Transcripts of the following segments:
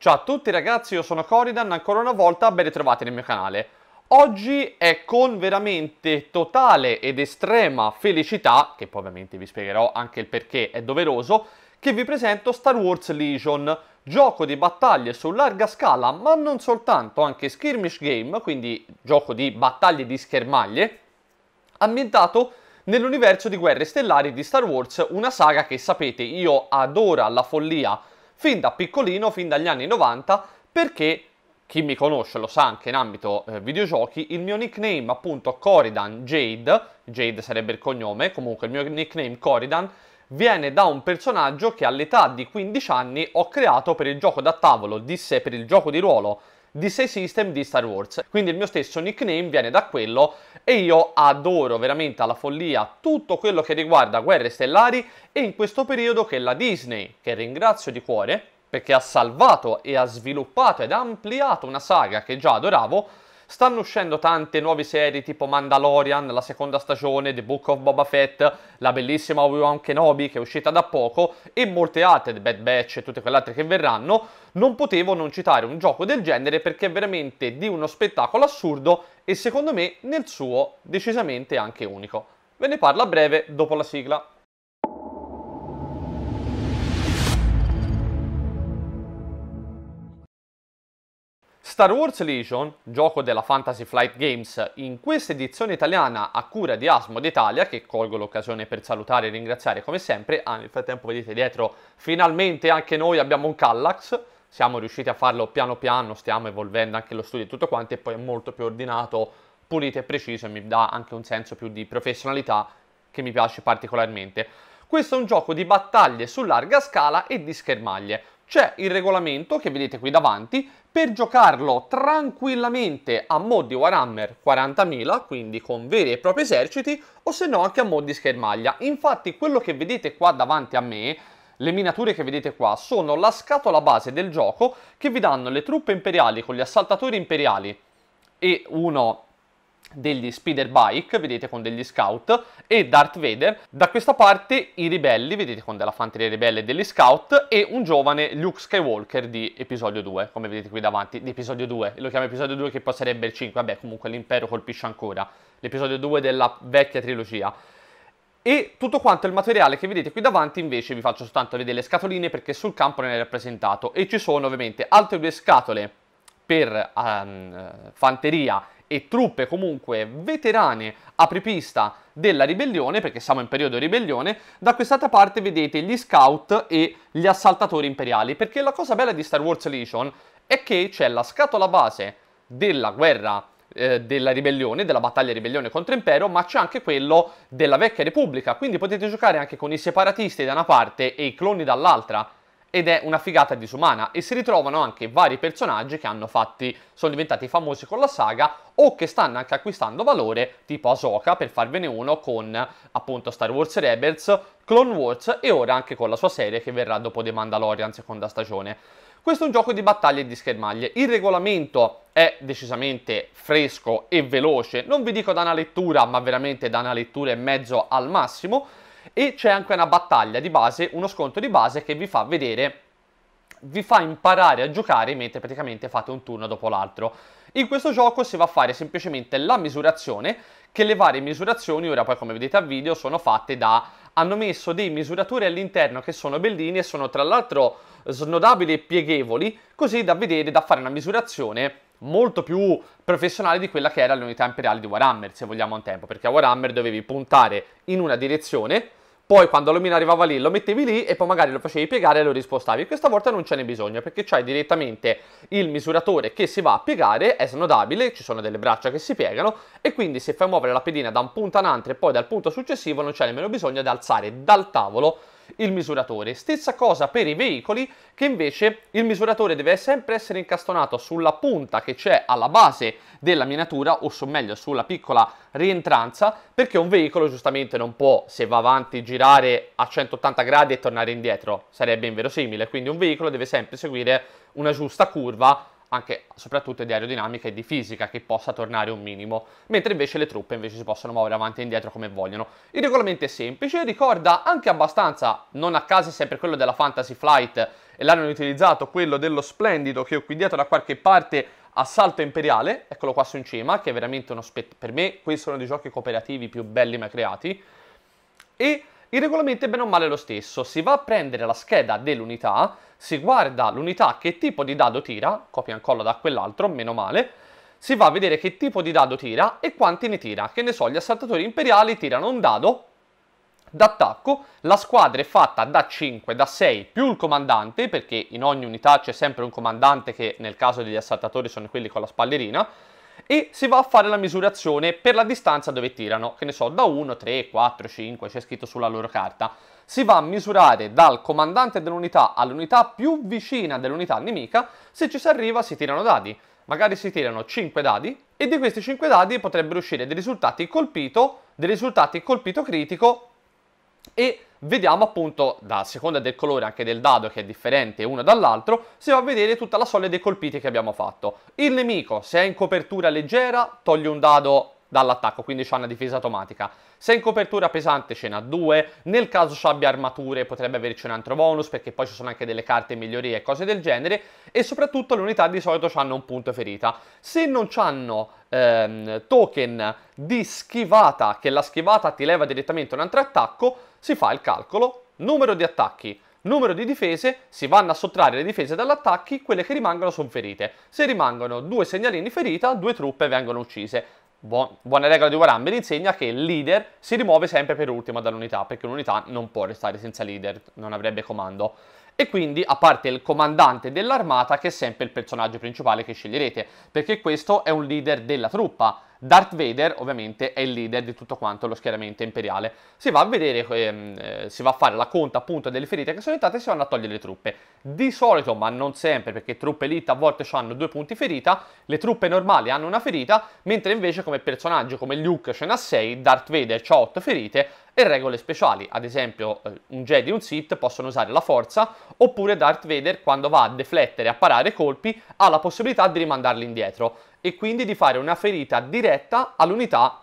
Ciao a tutti ragazzi, io sono Coridan, ancora una volta ben ritrovati nel mio canale. Oggi è con veramente totale ed estrema felicità, che poi ovviamente vi spiegherò anche il perché è doveroso, che vi presento Star Wars Legion, gioco di battaglie su larga scala, ma non soltanto, anche skirmish game, quindi gioco di battaglie di schermaglie, ambientato nell'universo di Guerre Stellari di Star Wars, una saga che sapete io adoro la follia fin da piccolino, fin dagli anni 90, perché chi mi conosce lo sa anche in ambito eh, videogiochi, il mio nickname appunto Coridan Jade, Jade sarebbe il cognome, comunque il mio nickname Coridan, viene da un personaggio che all'età di 15 anni ho creato per il gioco da tavolo, disse per il gioco di ruolo di 6 System di Star Wars. Quindi il mio stesso nickname viene da quello e io adoro veramente alla follia tutto quello che riguarda guerre stellari e in questo periodo che la Disney, che ringrazio di cuore perché ha salvato e ha sviluppato ed ha ampliato una saga che già adoravo, Stanno uscendo tante nuove serie tipo Mandalorian, la seconda stagione, The Book of Boba Fett, la bellissima Obi-Wan Kenobi che è uscita da poco e molte altre, The Bad Batch e tutte quelle altre che verranno. Non potevo non citare un gioco del genere perché è veramente di uno spettacolo assurdo e secondo me nel suo decisamente anche unico. Ve ne parlo a breve dopo la sigla. Star Wars Legion, gioco della Fantasy Flight Games, in questa edizione italiana a cura di Asmo d'Italia, che colgo l'occasione per salutare e ringraziare come sempre, ah, nel frattempo vedete dietro, finalmente anche noi abbiamo un Kallax, siamo riusciti a farlo piano piano, stiamo evolvendo anche lo studio e tutto quanto, e poi è molto più ordinato, pulito e preciso, e mi dà anche un senso più di professionalità che mi piace particolarmente. Questo è un gioco di battaglie su larga scala e di schermaglie. C'è il regolamento che vedete qui davanti per giocarlo tranquillamente a mod di Warhammer 40.000, quindi con veri e propri eserciti, o se no anche a mod di schermaglia. Infatti quello che vedete qua davanti a me le miniature che vedete qua sono la scatola base del gioco che vi danno le truppe imperiali con gli assaltatori imperiali e uno degli speeder bike, vedete con degli scout, e Darth Vader. Da questa parte i ribelli, vedete con della fanteria ribelle e degli scout, e un giovane Luke Skywalker di episodio 2, come vedete qui davanti, di episodio 2. Lo chiamo episodio 2 che poi sarebbe il 5, vabbè comunque l'impero colpisce ancora, l'episodio 2 della vecchia trilogia. E tutto quanto il materiale che vedete qui davanti invece vi faccio soltanto vedere le scatoline perché sul campo non è rappresentato e ci sono ovviamente altre due scatole per um, fanteria e truppe comunque veterane apripista della ribellione, perché siamo in periodo ribellione, da quest'altra parte vedete gli scout e gli assaltatori imperiali, perché la cosa bella di Star Wars Legion è che c'è la scatola base della guerra eh, della ribellione, della battaglia ribellione contro impero, ma c'è anche quello della vecchia repubblica, quindi potete giocare anche con i separatisti da una parte e i cloni dall'altra, ed è una figata disumana e si ritrovano anche vari personaggi che hanno fatti, sono diventati famosi con la saga o che stanno anche acquistando valore, tipo Ahsoka per farvene uno con appunto Star Wars Rebels, Clone Wars e ora anche con la sua serie che verrà dopo The Mandalorian seconda stagione. Questo è un gioco di battaglie e di schermaglie, il regolamento è decisamente fresco e veloce, non vi dico da una lettura ma veramente da una lettura e mezzo al massimo, e c'è anche una battaglia di base, uno sconto di base che vi fa vedere vi fa imparare a giocare mentre praticamente fate un turno dopo l'altro. In questo gioco si va a fare semplicemente la misurazione, che le varie misurazioni, ora poi come vedete al video, sono fatte da... hanno messo dei misuratori all'interno che sono bellini e sono tra l'altro snodabili e pieghevoli, così da vedere, da fare una misurazione molto più professionale di quella che era l'unità imperiale di Warhammer, se vogliamo un tempo, perché a Warhammer dovevi puntare in una direzione, poi quando l'omino arrivava lì lo mettevi lì e poi magari lo facevi piegare e lo rispostavi. Questa volta non ce n'è bisogno perché c'hai direttamente il misuratore che si va a piegare, è snodabile, ci sono delle braccia che si piegano e quindi se fai muovere la pedina da un punto a un altro e poi dal punto successivo non c'è nemmeno bisogno di alzare dal tavolo il misuratore. Stessa cosa per i veicoli che invece il misuratore deve sempre essere incastonato sulla punta che c'è alla base della miniatura o meglio sulla piccola rientranza perché un veicolo giustamente non può se va avanti girare a 180 gradi e tornare indietro, sarebbe inverosimile, quindi un veicolo deve sempre seguire una giusta curva anche soprattutto di aerodinamica e di fisica che possa tornare un minimo, mentre invece le truppe invece si possono muovere avanti e indietro come vogliono. Il regolamento è semplice, ricorda anche abbastanza, non a caso sempre quello della Fantasy Flight e l'hanno utilizzato quello dello splendido che ho qui dietro da qualche parte Assalto Imperiale, eccolo qua su in cima, che è veramente uno spettacolo, per me questi sono dei giochi cooperativi più belli mai creati, e il regolamento è bene o male lo stesso, si va a prendere la scheda dell'unità, si guarda l'unità che tipo di dado tira, copia e incolla da quell'altro, meno male, si va a vedere che tipo di dado tira e quanti ne tira. Che ne so, gli assaltatori imperiali tirano un dado d'attacco, la squadra è fatta da 5, da 6 più il comandante, perché in ogni unità c'è sempre un comandante che nel caso degli assaltatori sono quelli con la spallerina, e si va a fare la misurazione per la distanza dove tirano, che ne so, da 1, 3, 4, 5, c'è scritto sulla loro carta. Si va a misurare dal comandante dell'unità all'unità più vicina dell'unità nemica, se ci si arriva si tirano dadi. Magari si tirano 5 dadi e di questi 5 dadi potrebbero uscire dei risultati colpito, dei risultati colpito critico e vediamo appunto, da, a seconda del colore anche del dado che è differente uno dall'altro, si va a vedere tutta la soglia dei colpiti che abbiamo fatto. Il nemico, se è in copertura leggera, toglie un dado dall'attacco, quindi c'ha una difesa automatica. Se è in copertura pesante ce n'ha due, nel caso ci abbia armature potrebbe averci un altro bonus perché poi ci sono anche delle carte migliorie e cose del genere e soprattutto le unità di solito hanno un punto ferita. Se non hanno ehm, token di schivata, che la schivata ti leva direttamente un altro attacco, si fa il calcolo numero di attacchi, numero di difese, si vanno a sottrarre le difese dagli attacchi, quelle che rimangono sono ferite. Se rimangono due segnalini ferita, due truppe vengono uccise. buona regola di Warhammer mi insegna che il leader si rimuove sempre per ultimo dall'unità, perché un'unità non può restare senza leader, non avrebbe comando. E quindi, a parte il comandante dell'armata, che è sempre il personaggio principale che sceglierete, perché questo è un leader della truppa Darth Vader ovviamente è il leader di tutto quanto lo schieramento imperiale. Si va a vedere, ehm, eh, si va a fare la conta appunto delle ferite che sono entrate e si vanno a togliere le truppe. Di solito, ma non sempre, perché truppe elite a volte hanno due punti ferita, le truppe normali hanno una ferita, mentre invece come personaggio come Luke ce n'ha 6, Darth Vader ha 8 ferite e regole speciali, ad esempio eh, un Jedi e un Sith possono usare la forza, oppure Darth Vader quando va a deflettere, a parare colpi, ha la possibilità di rimandarli indietro e quindi di fare una ferita diretta all'unità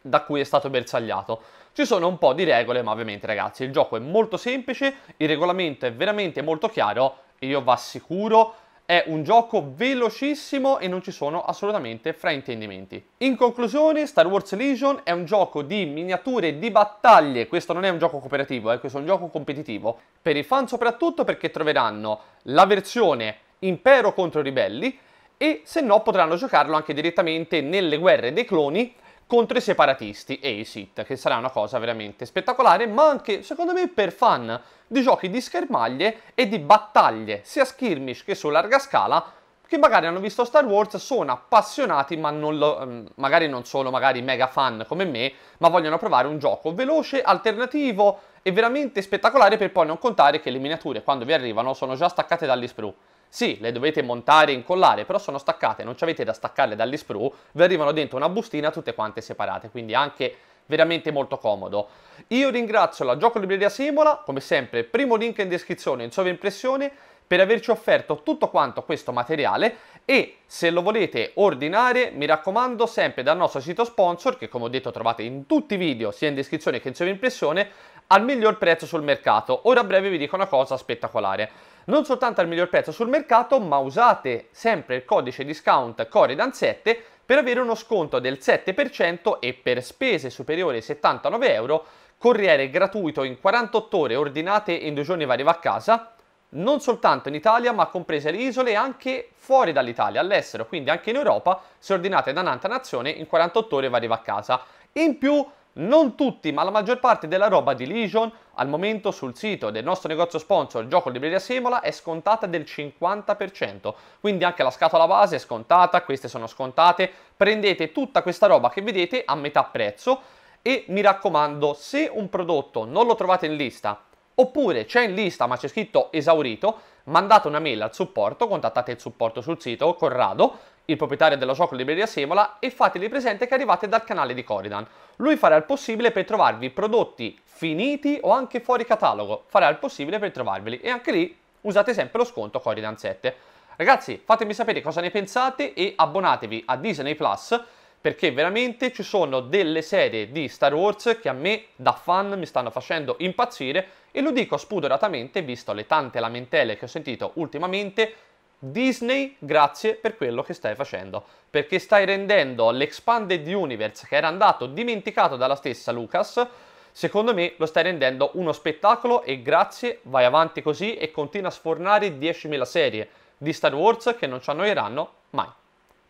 da cui è stato bersagliato. Ci sono un po' di regole, ma ovviamente ragazzi il gioco è molto semplice, il regolamento è veramente molto chiaro e io vi assicuro è un gioco velocissimo e non ci sono assolutamente fraintendimenti. In conclusione, Star Wars Legion è un gioco di miniature di battaglie, questo non è un gioco cooperativo, eh, questo è un gioco competitivo, per i fan soprattutto perché troveranno la versione Impero contro Ribelli e se no potranno giocarlo anche direttamente nelle guerre dei cloni contro i separatisti e i Sith, che sarà una cosa veramente spettacolare, ma anche, secondo me, per fan di giochi di schermaglie e di battaglie, sia skirmish che su larga scala, che magari hanno visto Star Wars, sono appassionati, ma non lo, ehm, magari non sono magari mega fan come me, ma vogliono provare un gioco veloce, alternativo e veramente spettacolare per poi non contare che le miniature, quando vi arrivano, sono già staccate dagli sprue. Sì, le dovete montare e incollare, però sono staccate, non ci avete da staccarle dagli sprue, vi arrivano dentro una bustina tutte quante separate, quindi anche veramente molto comodo. Io ringrazio la Gioco Libreria Simola, come sempre primo link in descrizione in sovraimpressione, per averci offerto tutto quanto questo materiale e se lo volete ordinare mi raccomando sempre dal nostro sito sponsor che come ho detto trovate in tutti i video sia in descrizione che in sovraimpressione al miglior prezzo sul mercato. Ora a breve vi dico una cosa spettacolare. Non soltanto al miglior prezzo sul mercato, ma usate sempre il codice discount Coridan7 per avere uno sconto del 7% e per spese superiori ai 79 euro, corriere gratuito in 48 ore, ordinate in due giorni va a casa, non soltanto in Italia ma comprese le isole anche fuori dall'Italia, all'estero, quindi anche in Europa, se ordinate da un'altra nazione in 48 ore va a casa. In più non tutti, ma la maggior parte della roba di Legion al momento sul sito del nostro negozio sponsor Gioco Libreria Semola è scontata del 50%, quindi anche la scatola base è scontata, queste sono scontate, prendete tutta questa roba che vedete a metà prezzo e mi raccomando, se un prodotto non lo trovate in lista oppure c'è in lista ma c'è scritto esaurito, mandate una mail al supporto, contattate il supporto sul sito, Corrado, il proprietario della gioco libreria Semola, e fateli presente che arrivate dal canale di Coridan. Lui farà il possibile per trovarvi prodotti finiti o anche fuori catalogo, farà il possibile per trovarveli e anche lì usate sempre lo sconto Coridan 7. Ragazzi, fatemi sapere cosa ne pensate e abbonatevi a Disney Plus perché veramente ci sono delle serie di Star Wars che a me da fan mi stanno facendo impazzire e lo dico spudoratamente visto le tante lamentele che ho sentito ultimamente Disney, grazie per quello che stai facendo, perché stai rendendo l'Expanded Universe che era andato dimenticato dalla stessa Lucas, secondo me lo stai rendendo uno spettacolo e grazie, vai avanti così e continua a sfornare 10.000 serie di Star Wars che non ci annoieranno mai.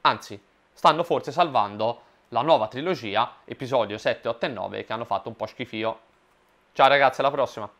Anzi, stanno forse salvando la nuova trilogia, episodio 7, 8 e 9, che hanno fatto un po' schifio. Ciao ragazzi, alla prossima!